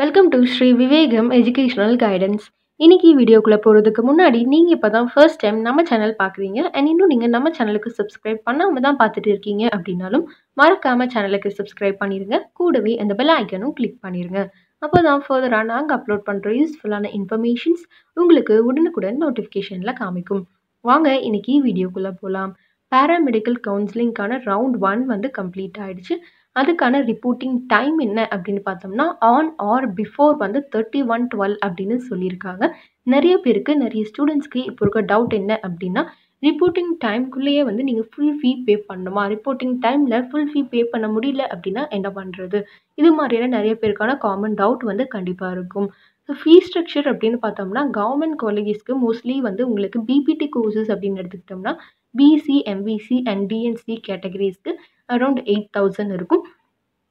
welcome to Shri Vivekam educational guidance இன்றைக்கி வீடியோக்குள்ளே போகிறதுக்கு முன்னாடி நீங்கள் இப்போ தான் ஃபர்ஸ்ட் டைம் நம்ம சேனல் பார்க்குறீங்க அண்ட் இன்னும் நீங்கள் நம்ம சேனலுக்கு சப்ஸ்கிரைப் பண்ணாமல் தான் பார்த்துட்டு இருக்கீங்க அப்படின்னாலும் மறக்காமல் சேனலுக்கு சப்ஸ்கிரைப் பண்ணிடுங்க கூடவே அந்த பெல் ஐக்கனும் கிளிக் பண்ணிடுங்க அப்போ தான் ஃபர்தராக நாங்கள் அப்லோட் பண்ணுற யூஸ்ஃபுல்லான இன்ஃபர்மேஷன்ஸ் உங்களுக்கு உடனுக்குடன் நோட்டிஃபிகேஷனில் காமிக்கும் வாங்க இன்றைக்கி வீடியோக்குள்ளே போகலாம் பேராமெடிக்கல் கவுன்சிலிங்க்கான ரவுண்ட் ஒன் வந்து கம்ப்ளீட் ஆகிடுச்சு அதுக்கான ரிப்போர்ட்டிங் டைம் என்ன அப்படின்னு பார்த்தோம்னா ஆன் ஆர் பிஃபோர் வந்து தேர்ட்டி ஒன் டுவெல் அப்படின்னு சொல்லியிருக்காங்க நிறைய பேருக்கு நிறைய ஸ்டூடெண்ட்ஸ்க்கு இப்போ இருக்க டவுட் என்ன அப்படின்னா ரிப்போர்ட்டிங் டைம்குள்ளேயே வந்து நீங்கள் ஃபுல் ஃபீ பே பண்ணணுமா ரிப்போர்ட்டிங் டைமில் ஃபுல் ஃபீ பே பண்ண முடியல அப்படின்னா என்ன பண்ணுறது இது மாதிரியான நிறைய பேருக்கான காமன் டவுட் வந்து கண்டிப்பாக இருக்கும் ஸோ ஃபீ ஸ்ட்ரக்சர் அப்படின்னு பார்த்தோம்னா கவர்மெண்ட் காலேஜஸ்க்கு மோஸ்ட்லி வந்து உங்களுக்கு பிபிடி கோர்சஸ் அப்படின்னு எடுத்துக்கிட்டோம்னா பிசி எம்பிசி அண்ட் டிஎன்சி கேட்டகரிஸ்க்கு அரௌண்ட் எயிட் தௌசண்ட் இருக்கும்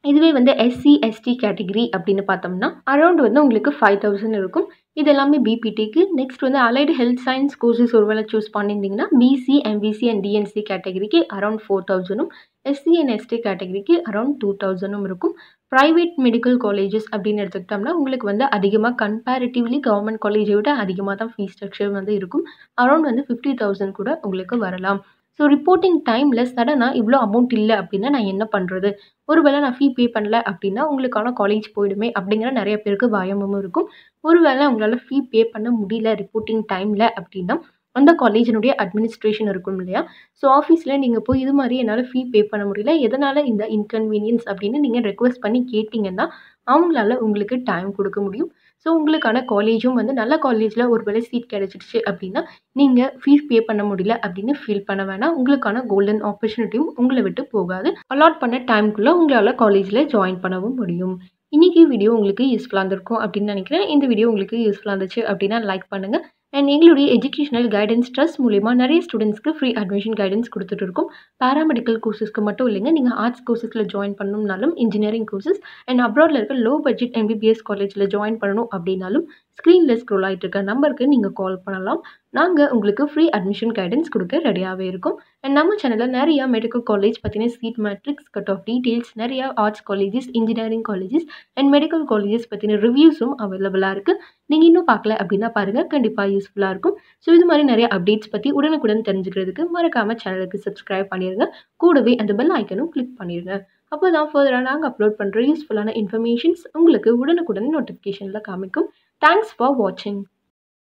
இதுவே வந்து எஸ்சி எஸ்டி கேட்டகிரி அப்படின்னு பார்த்தோம்னா அரௌண்ட் வந்து உங்களுக்கு ஃபைவ் தௌசண்ட் இருக்கும் இது எல்லாமே பிபிடிக்கு நெக்ஸ்ட் வந்து அலைடு ஹெல்த் சயின்ஸ் கோர்சஸ் ஒருவேளை சூஸ் பண்ணியிருந்தீங்கன்னா பிசி எம்பிசி அண்ட் டிஎன்சி கேட்டகிரிக்கு அரௌண்ட் ஃபோர் தௌசண்டும் எஸ்சி அண்ட் எஸ்டி கேட்டகிரிக்கு அரௌண்ட் டூ தௌசண்டும் இருக்கும் ப்ரைவேட் மெடிக்கல் காலேஜஸ் அப்படின்னு எடுத்துக்கிட்டோம்னா உங்களுக்கு வந்து அதிகமாக கம்பேரிட்டிவ்லி கவர்மெண்ட் காலேஜை விட அதிகமாக தான் ஃபீஸ் ஸ்ட்ரக்சர் வந்து இருக்கும் அரௌண்ட் வந்து ஃபிஃப்டி தௌசண்ட் கூட உங்களுக்கு வரலாம் ஸோ ரிப்போர்ட்டிங் டைமில் சடனாக இவ்வளோ அமௌண்ட் இல்லை அப்படின்னா நான் என்ன பண்ணுறது ஒருவேளை நான் ஃபீ பே பண்ணல அப்படின்னா உங்களுக்கான காலேஜ் போயிடுமே அப்படிங்கிற நிறைய பேருக்கு பயமும் இருக்கும் ஒருவேளை உங்களால் ஃபீ பே பண்ண முடியல ரிப்போர்ட்டிங் டைமில் அப்படின்னா அந்த காலேஜினுடைய அட்மினிஸ்ட்ரேஷன் இருக்கும் இல்லையா ஸோ ஆஃபீஸில் நீங்கள் போய் இது மாதிரி என்னால் ஃபீ பே பண்ண முடியல எதனால் இந்த இன்கன்வீனியன்ஸ் அப்படின்னு நீங்கள் ரெக்வஸ்ட் பண்ணி கேட்டிங்கன்னா அவங்களால உங்களுக்கு டைம் கொடுக்க முடியும் ஸோ உங்களுக்கான காலேஜும் வந்து நல்ல காலேஜில் ஒரு வேலை சீட் கிடச்சிடுச்சு அப்படின்னா நீங்கள் ஃபீஸ் பே பண்ண முடியல அப்படின்னு ஃபீல் பண்ண வேணாம் உங்களுக்கான கோல்டன் ஆப்பர்ச்சுனிட்டியும் உங்களை விட்டு போகாது அலாட் பண்ண டைமுக்குள்ளே உங்களால் காலேஜில் ஜாயின் பண்ணவும் முடியும் இன்றைக்கி வீடியோ உங்களுக்கு யூஸ்ஃபுல்லாக இருந்திருக்கும் அப்படின்னு நினைக்கிறேன் இந்த வீடியோ உங்களுக்கு யூஸ்ஃபுல்லாக இருந்துச்சு அப்படின்னா லைக் பண்ணுங்கள் அண்ட் எங்களுடைய எஜுகேஷனல் கைடன்ஸ் ட்ரஸ்ட் மூலிமா நிறைய ஸ்டூடெண்ட்ஸ்க்கு ஃப்ரீ அட்மிஷன் கைடன்ஸ் கொடுத்துட்டு இருக்கோம் பேராமெடிக்கல் கோர்சஸ்க்கு மட்டும் இல்லைங்க நீங்கள் ஆர்ட்ஸ் கோர்சஸில் ஜாயின் பண்ணணும்னாலும் இன்ஜினியரிங் கோர்சஸ் அண்ட் அப்ராடில் இருக்க லோ பட்ஜெட் எம்பிபிஎஸ் காலேஜில் ஜாயின் பண்ணணும் அப்படின்னாலும் ஸ்க்ரீனில் ஸ்க்ரோல் ஆகிட்டு இருக்க நம்பருக்கு நீங்கள் கால் பண்ணலாம் நாங்கள் உங்களுக்கு ஃப்ரீ அட்மிஷன் கைடன்ஸ் கொடுக்க ரெடியாகவே இருக்கும் அண்ட் நம்ம சேனலில் நிறையா மெடிக்கல் காலேஜ் பற்றின seat matrix cut off details நிறையா arts colleges engineering colleges and medical colleges பற்றின ரிவ்யூஸும் அவைலபிளாக இருக்குது நீங்கள் இன்னும் பார்க்கல அப்படின்னா பாருங்கள் கண்டிப்பாக யூஸ்ஃபுல்லாக இருக்கும் ஸோ இது மாதிரி நிறைய அப்டேட்ஸ் பற்றி உடனுக்குடன் தெரிஞ்சுக்கிறதுக்கு மறக்காமல் சேனலுக்கு சப்ஸ்கிரைப் பண்ணிடுங்க கூடவே அந்த பெல் ஐக்கனும் கிளிக் பண்ணிடுங்க அப்போ தான் ஃபர்தராக நாங்கள் அப்லோட் பண்ணுற யூஸ்ஃபுல்லான இன்ஃபர்மேஷன்ஸ் உங்களுக்கு உடனுக்குடன் நோட்டிஃபிகேஷனில் காமிக்கும் தேங்க்ஸ் ஃபார் வாட்சிங்